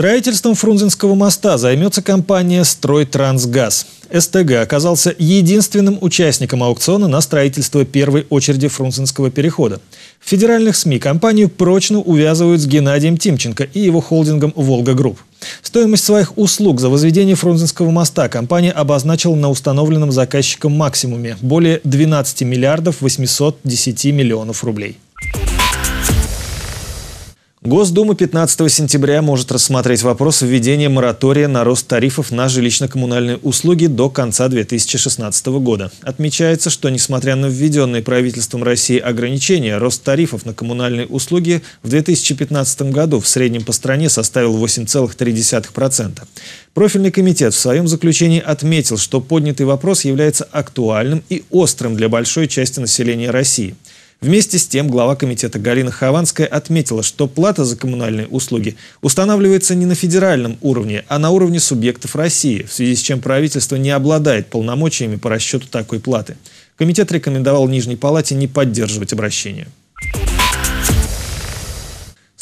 Строительством Фрунзенского моста займется компания «Стройтрансгаз». СТГ оказался единственным участником аукциона на строительство первой очереди Фрунзенского перехода. В федеральных СМИ компанию прочно увязывают с Геннадием Тимченко и его холдингом «Волга Групп». Стоимость своих услуг за возведение Фрунзенского моста компания обозначила на установленном заказчиком максимуме – более 12 миллиардов 810 миллионов рублей. Госдума 15 сентября может рассмотреть вопрос введения моратория на рост тарифов на жилищно-коммунальные услуги до конца 2016 года. Отмечается, что несмотря на введенные правительством России ограничения, рост тарифов на коммунальные услуги в 2015 году в среднем по стране составил 8,3%. Профильный комитет в своем заключении отметил, что поднятый вопрос является актуальным и острым для большой части населения России – Вместе с тем глава комитета Галина Хованская отметила, что плата за коммунальные услуги устанавливается не на федеральном уровне, а на уровне субъектов России, в связи с чем правительство не обладает полномочиями по расчету такой платы. Комитет рекомендовал Нижней Палате не поддерживать обращение.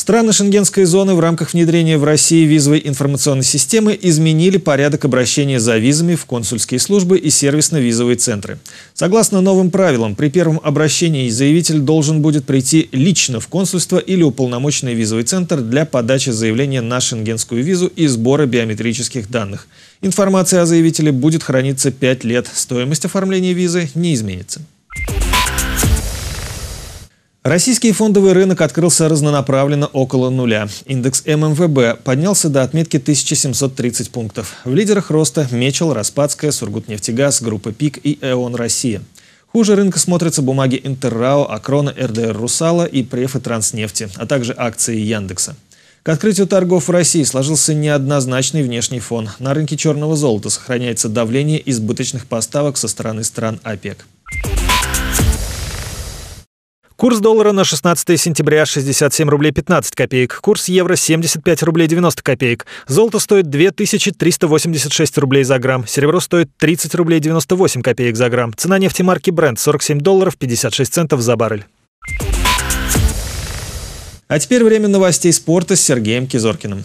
Страны шенгенской зоны в рамках внедрения в России визовой информационной системы изменили порядок обращения за визами в консульские службы и сервисно-визовые центры. Согласно новым правилам, при первом обращении заявитель должен будет прийти лично в консульство или уполномоченный визовый центр для подачи заявления на шенгенскую визу и сбора биометрических данных. Информация о заявителе будет храниться 5 лет. Стоимость оформления визы не изменится. Российский фондовый рынок открылся разнонаправленно около нуля. Индекс ММВБ поднялся до отметки 1730 пунктов. В лидерах роста Мечел, Распадская, Сургутнефтегаз, Группа ПИК и ЭОН Россия. Хуже рынка смотрятся бумаги Интеррао, Акрона, РДР Русала и Префы Транснефти, а также акции Яндекса. К открытию торгов в России сложился неоднозначный внешний фон. На рынке черного золота сохраняется давление избыточных поставок со стороны стран ОПЕК. Курс доллара на 16 сентября 67 рублей 15 копеек. Курс евро 75 рублей 90 копеек. Золото стоит 2386 рублей за грамм. Серебро стоит 30 рублей 98 копеек за грамм. Цена нефти марки Brent 47 долларов 56 центов за баррель. А теперь время новостей спорта с Сергеем Кизоркиным.